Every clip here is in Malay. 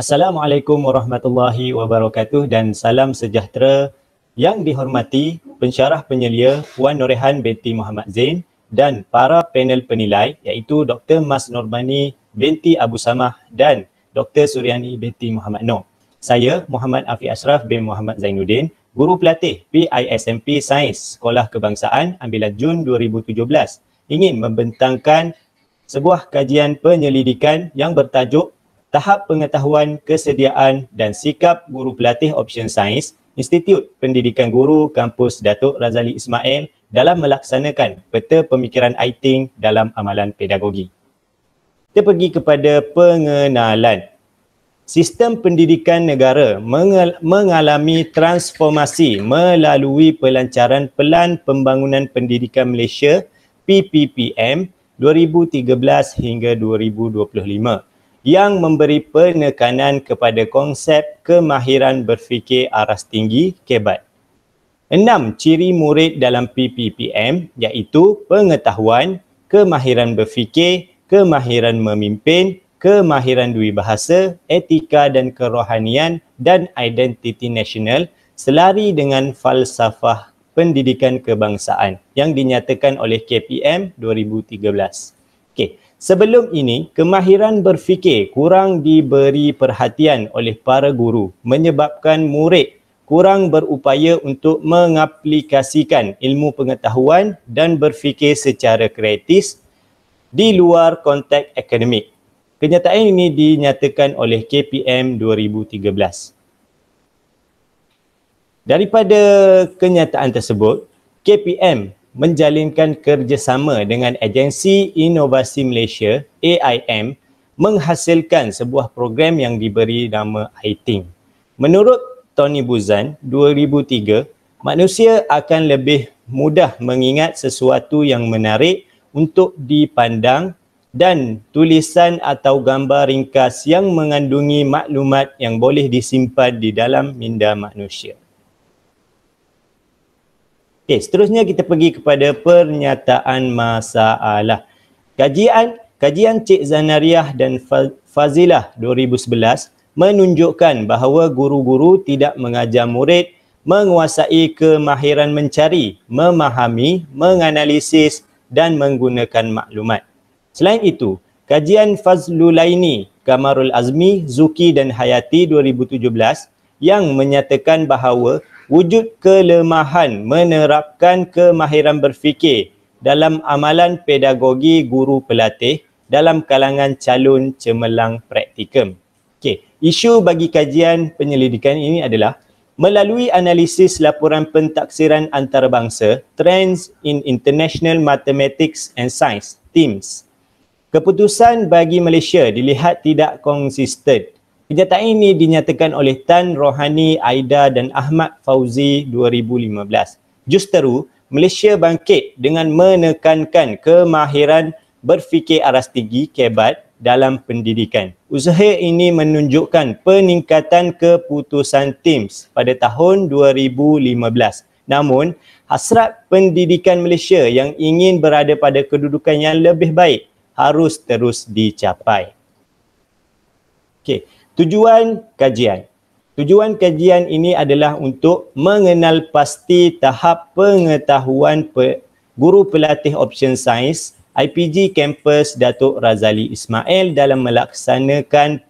Assalamualaikum warahmatullahi wabarakatuh dan salam sejahtera yang dihormati pensyarah penyelia Puan Norehan binti Muhammad Zain dan para panel penilai iaitu Dr. Mas Normani binti Abu Samah dan Dr. Suryani binti Muhammad Noor. Saya Muhammad Afi Ashraf bin Muhammad Zainuddin, guru pelatih PISMP Sains Sekolah Kebangsaan ambilan Jun 2017 ingin membentangkan sebuah kajian penyelidikan yang bertajuk tahap pengetahuan, kesediaan dan sikap guru pelatih option science Institut Pendidikan Guru Kampus Datuk Razali Ismail dalam melaksanakan peta pemikiran ITING dalam amalan pedagogi. Kita pergi kepada pengenalan. Sistem pendidikan negara mengal- mengalami transformasi melalui pelancaran Pelan Pembangunan Pendidikan Malaysia PPPM 2013 hingga 2025 yang memberi penekanan kepada konsep kemahiran berfikir aras tinggi kebat. Enam ciri murid dalam PPPM iaitu pengetahuan, kemahiran berfikir, kemahiran memimpin, kemahiran dui bahasa, etika dan kerohanian dan identiti nasional selari dengan falsafah pendidikan kebangsaan yang dinyatakan oleh KPM 2013. Okey, Sebelum ini, kemahiran berfikir kurang diberi perhatian oleh para guru menyebabkan murid kurang berupaya untuk mengaplikasikan ilmu pengetahuan dan berfikir secara kreatif di luar konteks akademik. Kenyataan ini dinyatakan oleh KPM 2013. Daripada kenyataan tersebut, KPM menjalinkan kerjasama dengan Agensi Inovasi Malaysia AIM menghasilkan sebuah program yang diberi nama ITING. Menurut Tony Buzan 2003, manusia akan lebih mudah mengingat sesuatu yang menarik untuk dipandang dan tulisan atau gambar ringkas yang mengandungi maklumat yang boleh disimpan di dalam minda manusia. Okey, seterusnya kita pergi kepada pernyataan masalah. Kajian kajian Cik Zanariah dan Fazilah 2011 menunjukkan bahawa guru-guru tidak mengajar murid menguasai kemahiran mencari, memahami, menganalisis dan menggunakan maklumat. Selain itu, kajian Fazlulaini, Kamarul Azmi, Zuki dan Hayati 2017 yang menyatakan bahawa wujud kelemahan menerapkan kemahiran berfikir dalam amalan pedagogi guru pelatih dalam kalangan calon cemerlang praktikum. Okey, isu bagi kajian penyelidikan ini adalah melalui analisis laporan pentaksiran antarabangsa Trends in International Mathematics and Science, TIMS. E Keputusan bagi Malaysia dilihat tidak konsisten Kenyataan ini dinyatakan oleh Tan Rohani Aida dan Ahmad Fauzi 2015. Justeru, Malaysia bangkit dengan menekankan kemahiran berfikir aras tinggi kebat dalam pendidikan. Usaha ini menunjukkan peningkatan keputusan TIMS pada tahun 2015. Namun, hasrat pendidikan Malaysia yang ingin berada pada kedudukan yang lebih baik harus terus dicapai. Okey, Tujuan kajian. Tujuan kajian ini adalah untuk mengenal pasti tahap pengetahuan pe, guru pelatih option science IPG Campus Datuk Razali Ismail dalam melaksanakan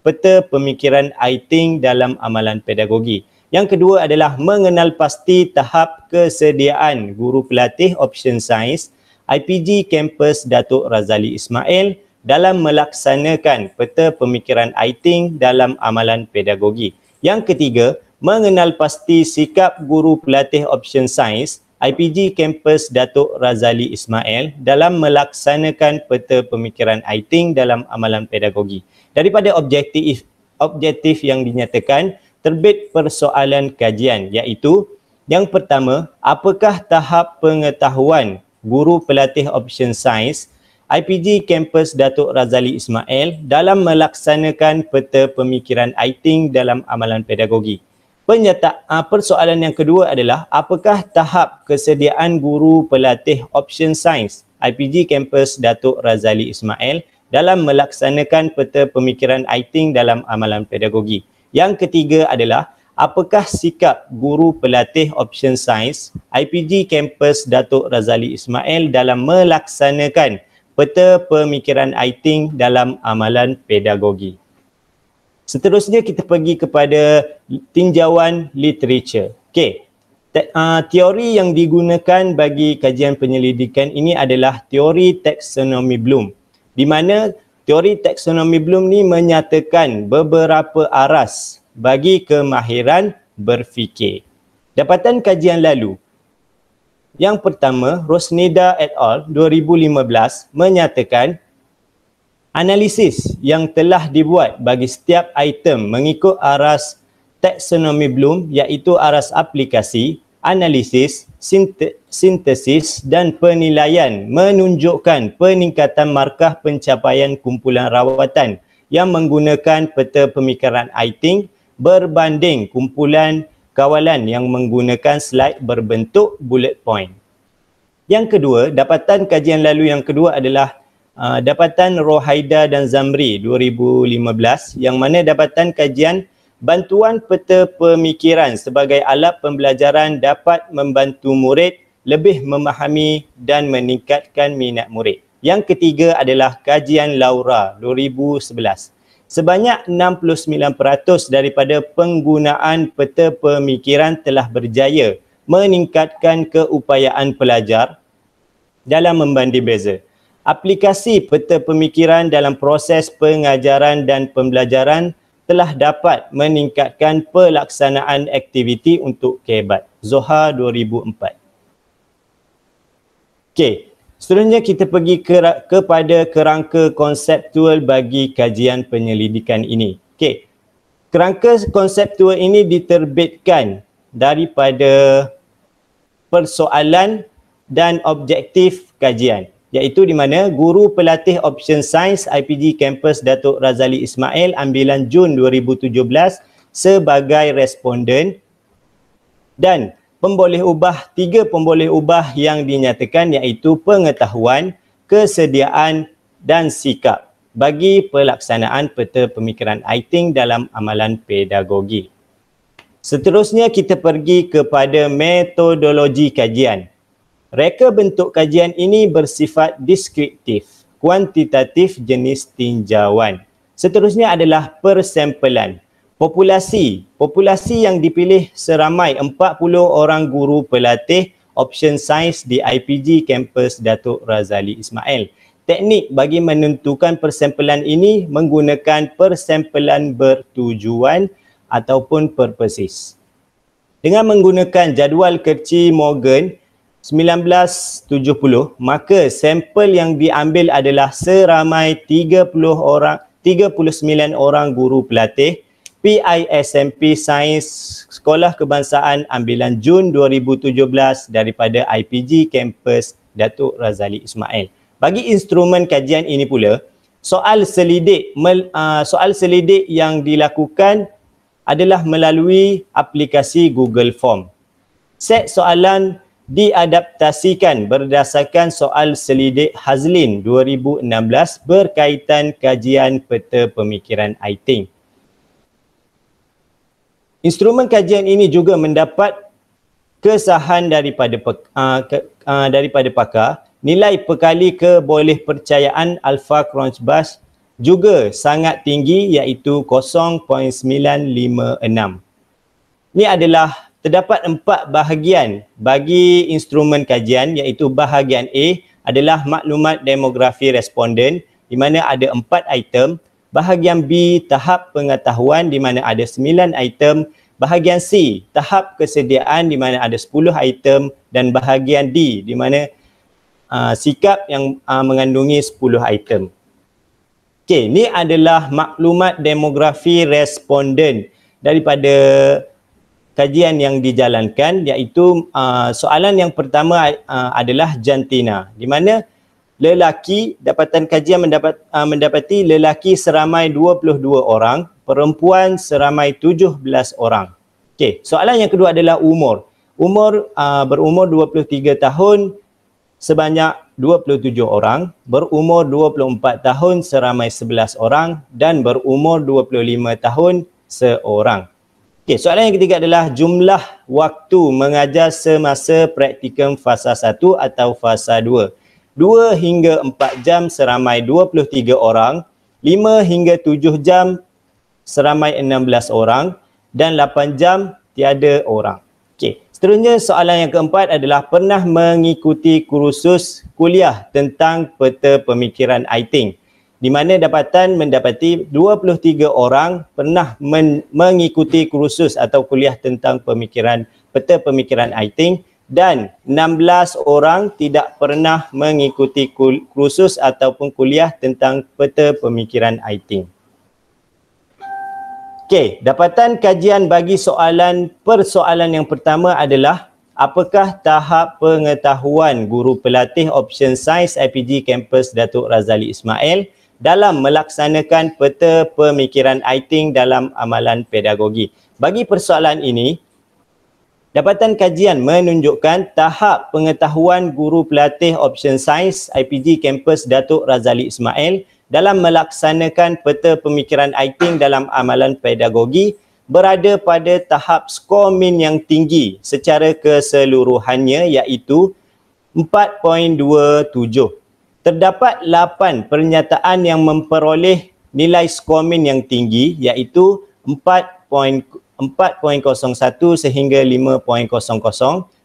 peta pemikiran ITing dalam amalan pedagogi. Yang kedua adalah mengenal pasti tahap kesediaan guru pelatih option science IPG Campus Datuk Razali Ismail dalam melaksanakan peta pemikiran ITing dalam amalan pedagogi. Yang ketiga, mengenal pasti sikap guru pelatih option science IPG Kampus Datuk Razali Ismail dalam melaksanakan peta pemikiran ITing dalam amalan pedagogi. Daripada objektif objektif yang dinyatakan terbit persoalan kajian iaitu yang pertama, apakah tahap pengetahuan guru pelatih option science IPG Campus Datuk Razali Ismail dalam melaksanakan peta pemikiran ITing dalam amalan pedagogi. Penyata, uh, ah, persoalan yang kedua adalah apakah tahap kesediaan guru pelatih option sains IPG Campus Datuk Razali Ismail dalam melaksanakan peta pemikiran ITing dalam amalan pedagogi. Yang ketiga adalah apakah sikap guru pelatih option science IPG Campus Datuk Razali Ismail dalam melaksanakan peta pemikiran A-Think dalam amalan pedagogi. Seterusnya kita pergi kepada tinjauan literature. Okey. Te- uh, teori yang digunakan bagi kajian penyelidikan ini adalah teori taksonomi Bloom. Di mana teori taksonomi Bloom ni menyatakan beberapa aras bagi kemahiran berfikir. Dapatan kajian lalu, yang pertama, Rosneda et al. 2015 menyatakan analisis yang telah dibuat bagi setiap item mengikut aras taksonomi Bloom iaitu aras aplikasi, analisis, sint- sintesis dan penilaian menunjukkan peningkatan markah pencapaian kumpulan rawatan yang menggunakan peta pemikiran ITING berbanding kumpulan kawalan yang menggunakan slide berbentuk bullet point. Yang kedua, dapatan kajian lalu yang kedua adalah uh, dapatan Rohaida dan Zamri 2015 yang mana dapatan kajian bantuan peta pemikiran sebagai alat pembelajaran dapat membantu murid lebih memahami dan meningkatkan minat murid. Yang ketiga adalah kajian Laura 2011. Sebanyak 69% daripada penggunaan peta pemikiran telah berjaya meningkatkan keupayaan pelajar dalam membanding beza. Aplikasi peta pemikiran dalam proses pengajaran dan pembelajaran telah dapat meningkatkan pelaksanaan aktiviti untuk kebat. Zohar 2004. Okey, Seterusnya kita pergi ke, kepada kerangka konseptual bagi kajian penyelidikan ini. Okey. Kerangka konseptual ini diterbitkan daripada persoalan dan objektif kajian iaitu di mana guru pelatih option science IPG Campus Datuk Razali Ismail ambilan Jun 2017 sebagai responden dan pemboleh ubah, tiga pemboleh ubah yang dinyatakan iaitu pengetahuan, kesediaan dan sikap bagi pelaksanaan peta pemikiran ITING dalam amalan pedagogi. Seterusnya kita pergi kepada metodologi kajian. Reka bentuk kajian ini bersifat deskriptif, kuantitatif jenis tinjauan. Seterusnya adalah persampelan. Populasi, populasi yang dipilih seramai 40 orang guru pelatih option sains di IPG Campus Datuk Razali Ismail. Teknik bagi menentukan persampelan ini menggunakan persampelan bertujuan ataupun purposes. Dengan menggunakan jadual kerci Morgan 1970, maka sampel yang diambil adalah seramai 30 orang, 39 orang guru pelatih PISMP Sains Sekolah Kebangsaan ambilan Jun 2017 daripada IPG Campus Datuk Razali Ismail. Bagi instrumen kajian ini pula, soal selidik ah, soal selidik yang dilakukan adalah melalui aplikasi Google Form. Set soalan diadaptasikan berdasarkan soal selidik Hazlin 2016 berkaitan kajian peta pemikiran ITING. Instrumen kajian ini juga mendapat kesahan daripada pe, uh, ke, uh, daripada pakar nilai perkali keboleh percayaan Alpha Crunch Bus juga sangat tinggi iaitu 0.956. Ini adalah terdapat empat bahagian bagi instrumen kajian iaitu bahagian A adalah maklumat demografi responden di mana ada empat item Bahagian B tahap pengetahuan di mana ada 9 item. Bahagian C tahap kesediaan di mana ada 10 item dan bahagian D di mana uh, sikap yang uh, mengandungi 10 item. Okey, ni adalah maklumat demografi responden daripada kajian yang dijalankan iaitu uh, soalan yang pertama uh, adalah jantina di mana lelaki dapatan kajian mendapat uh, mendapati lelaki seramai 22 orang, perempuan seramai 17 orang. Okey, soalan yang kedua adalah umur. Umur uh, berumur 23 tahun sebanyak 27 orang, berumur 24 tahun seramai 11 orang dan berumur 25 tahun seorang. Okey, soalan yang ketiga adalah jumlah waktu mengajar semasa praktikum fasa 1 atau fasa Dua hingga empat jam seramai dua puluh tiga orang, lima hingga tujuh jam seramai enam belas orang dan lapan jam tiada orang. Okey, seterusnya soalan yang keempat adalah pernah mengikuti kursus kuliah tentang peta pemikiran ITING di mana dapatan mendapati dua puluh tiga orang pernah men- mengikuti kursus atau kuliah tentang pemikiran peta pemikiran ITING dan 16 orang tidak pernah mengikuti kursus ataupun kuliah tentang peta pemikiran ITIN. Okey, dapatan kajian bagi soalan persoalan yang pertama adalah apakah tahap pengetahuan guru pelatih option sains IPG Campus Datuk Razali Ismail dalam melaksanakan peta pemikiran ITIN dalam amalan pedagogi. Bagi persoalan ini, Dapatan kajian menunjukkan tahap pengetahuan guru pelatih option sains IPG Campus Datuk Razali Ismail dalam melaksanakan peta pemikiran ITing dalam amalan pedagogi berada pada tahap skor min yang tinggi secara keseluruhannya iaitu 4.27. Terdapat 8 pernyataan yang memperoleh nilai skor min yang tinggi iaitu 4.01 sehingga 5.00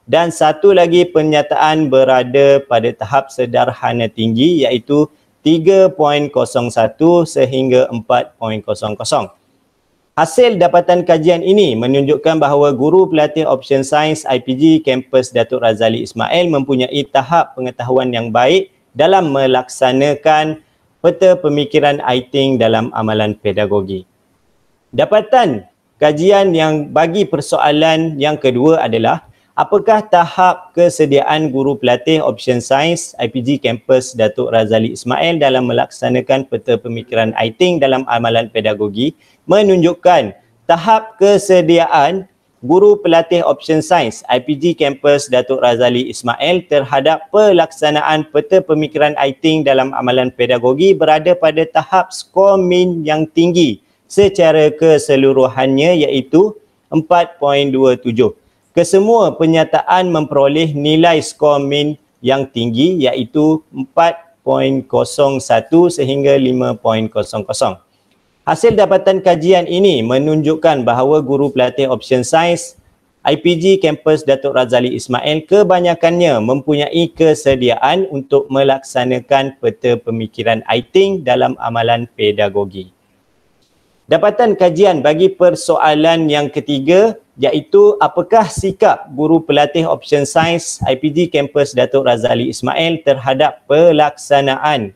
dan satu lagi penyataan berada pada tahap sederhana tinggi iaitu 3.01 sehingga 4.00. Hasil dapatan kajian ini menunjukkan bahawa guru pelatih Option Science IPG Kampus Datuk Razali Ismail mempunyai tahap pengetahuan yang baik dalam melaksanakan peta pemikiran ITing dalam amalan pedagogi. Dapatan kajian yang bagi persoalan yang kedua adalah apakah tahap kesediaan guru pelatih option Science IPG Campus Datuk Razali Ismail dalam melaksanakan peta pemikiran ITing dalam amalan pedagogi menunjukkan tahap kesediaan guru pelatih option Science IPG Campus Datuk Razali Ismail terhadap pelaksanaan peta pemikiran ITing dalam amalan pedagogi berada pada tahap skor min yang tinggi secara keseluruhannya iaitu 4.27. Kesemua penyataan memperoleh nilai skor min yang tinggi iaitu 4.01 sehingga 5.00. Hasil dapatan kajian ini menunjukkan bahawa guru pelatih option science IPG Campus Datuk Razali Ismail kebanyakannya mempunyai kesediaan untuk melaksanakan peta pemikiran ITING dalam amalan pedagogi. Dapatan kajian bagi persoalan yang ketiga iaitu apakah sikap guru pelatih option sains IPG Campus Datuk Razali Ismail terhadap pelaksanaan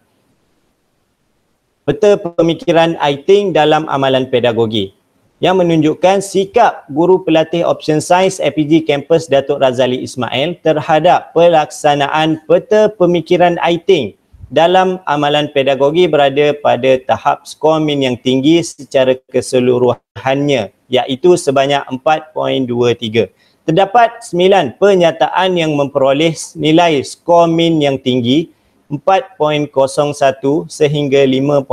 peta pemikiran I think dalam amalan pedagogi yang menunjukkan sikap guru pelatih option sains IPG Campus Datuk Razali Ismail terhadap pelaksanaan peta pemikiran I think dalam amalan pedagogi berada pada tahap skormin yang tinggi secara keseluruhannya iaitu sebanyak 4.23. Terdapat 9 penyataan yang memperoleh nilai skormin yang tinggi 4.01 sehingga 5.00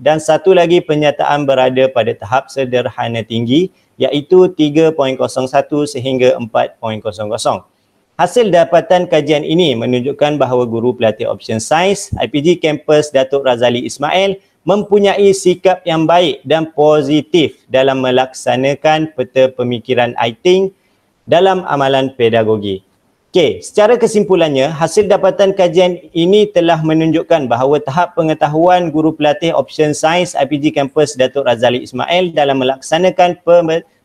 dan satu lagi penyataan berada pada tahap sederhana tinggi iaitu 3.01 sehingga 4.00. Hasil dapatan kajian ini menunjukkan bahawa guru pelatih option sains IPG Campus Datuk Razali Ismail mempunyai sikap yang baik dan positif dalam melaksanakan peta pemikiran ITING dalam amalan pedagogi. Okey, secara kesimpulannya, hasil dapatan kajian ini telah menunjukkan bahawa tahap pengetahuan guru pelatih option sains IPG Campus Datuk Razali Ismail dalam melaksanakan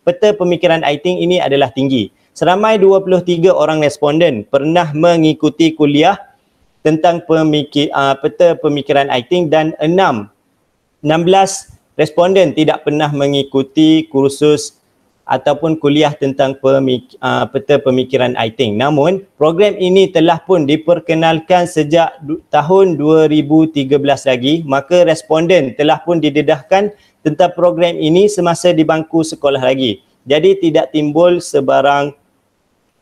peta pemikiran ITING ini adalah tinggi. Seramai 23 orang responden pernah mengikuti kuliah tentang pemikir, uh, ah, peta pemikiran acting e dan 6, 16 responden tidak pernah mengikuti kursus ataupun kuliah tentang pemik, uh, peta pemikiran acting. E Namun, program ini telah pun diperkenalkan sejak tahun 2013 lagi, maka responden telah pun didedahkan tentang program ini semasa di bangku sekolah lagi. Jadi tidak timbul sebarang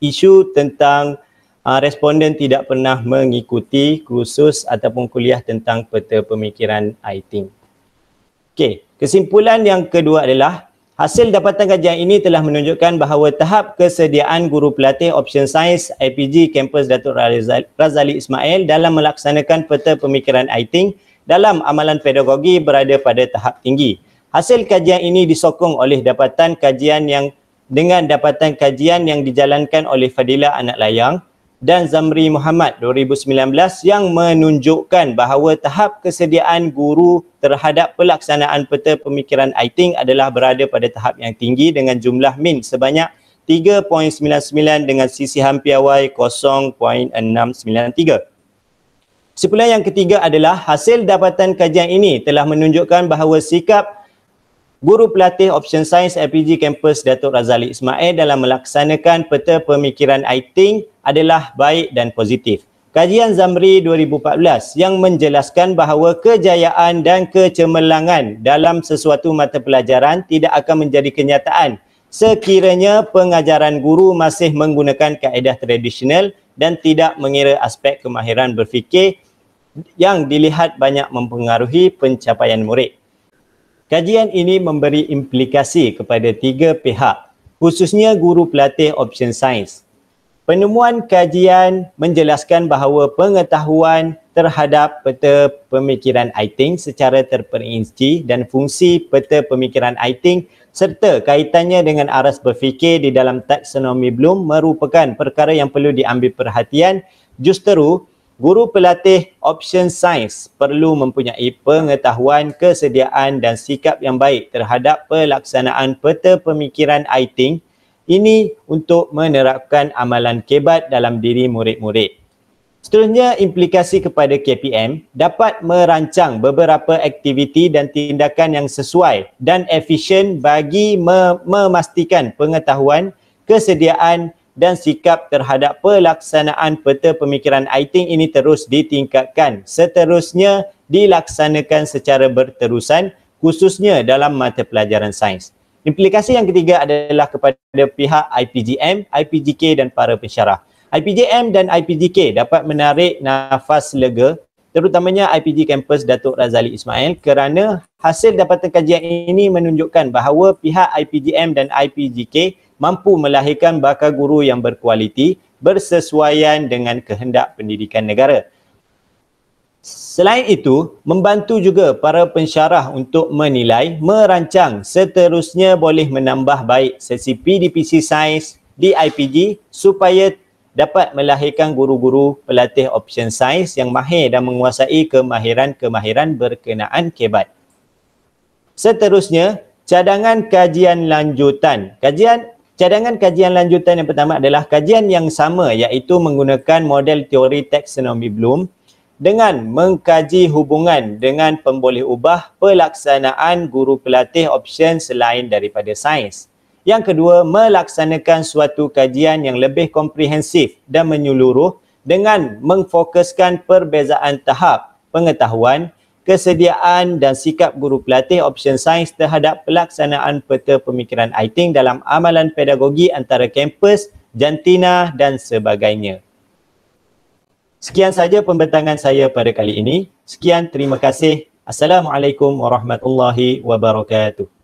isu tentang uh, responden tidak pernah mengikuti kursus ataupun kuliah tentang peta pemikiran IT. Okey, kesimpulan yang kedua adalah hasil dapatan kajian ini telah menunjukkan bahawa tahap kesediaan guru pelatih Option Science IPG Campus Datuk Razali Ismail dalam melaksanakan peta pemikiran IT dalam amalan pedagogi berada pada tahap tinggi. Hasil kajian ini disokong oleh dapatan kajian yang dengan dapatan kajian yang dijalankan oleh Fadila Anak Layang dan Zamri Muhammad 2019 yang menunjukkan bahawa tahap kesediaan guru terhadap pelaksanaan peta pemikiran ITING adalah berada pada tahap yang tinggi dengan jumlah min sebanyak 3.99 dengan sisi hampiawai 0.693. Sepuluh yang ketiga adalah hasil dapatan kajian ini telah menunjukkan bahawa sikap Guru Pelatih Option Science LPG Campus Datuk Razali Ismail dalam melaksanakan peta pemikiran ITING adalah baik dan positif. Kajian Zamri 2014 yang menjelaskan bahawa kejayaan dan kecemerlangan dalam sesuatu mata pelajaran tidak akan menjadi kenyataan sekiranya pengajaran guru masih menggunakan kaedah tradisional dan tidak mengira aspek kemahiran berfikir yang dilihat banyak mempengaruhi pencapaian murid. Kajian ini memberi implikasi kepada tiga pihak, khususnya guru pelatih option sains. Penemuan kajian menjelaskan bahawa pengetahuan terhadap peta pemikiran ITING e secara terperinci dan fungsi peta pemikiran ITING e serta kaitannya dengan aras berfikir di dalam taksonomi Bloom merupakan perkara yang perlu diambil perhatian justeru guru pelatih option science perlu mempunyai pengetahuan, kesediaan dan sikap yang baik terhadap pelaksanaan peta pemikiran ITING ini untuk menerapkan amalan kebat dalam diri murid-murid. Seterusnya, implikasi kepada KPM dapat merancang beberapa aktiviti dan tindakan yang sesuai dan efisien bagi mem- memastikan pengetahuan, kesediaan dan sikap terhadap pelaksanaan peta pemikiran ITING ini terus ditingkatkan seterusnya dilaksanakan secara berterusan khususnya dalam mata pelajaran sains. Implikasi yang ketiga adalah kepada pihak IPGM, IPGK dan para pensyarah. IPGM dan IPGK dapat menarik nafas lega terutamanya IPG Campus Datuk Razali Ismail kerana hasil dapatan kajian ini menunjukkan bahawa pihak IPGM dan IPGK mampu melahirkan bakal guru yang berkualiti bersesuaian dengan kehendak pendidikan negara. Selain itu, membantu juga para pensyarah untuk menilai, merancang seterusnya boleh menambah baik sesi PDPC Sains di IPG supaya dapat melahirkan guru-guru pelatih option sains yang mahir dan menguasai kemahiran-kemahiran berkenaan kebat. Seterusnya, cadangan kajian lanjutan. Kajian Cadangan kajian lanjutan yang pertama adalah kajian yang sama iaitu menggunakan model teori taksonomi Bloom dengan mengkaji hubungan dengan pemboleh ubah pelaksanaan guru pelatih option selain daripada sains. Yang kedua, melaksanakan suatu kajian yang lebih komprehensif dan menyeluruh dengan mengfokuskan perbezaan tahap pengetahuan, kesediaan dan sikap guru pelatih option sains terhadap pelaksanaan peta pemikiran ITING dalam amalan pedagogi antara kampus, jantina dan sebagainya. Sekian saja pembentangan saya pada kali ini. Sekian, terima kasih. Assalamualaikum warahmatullahi wabarakatuh.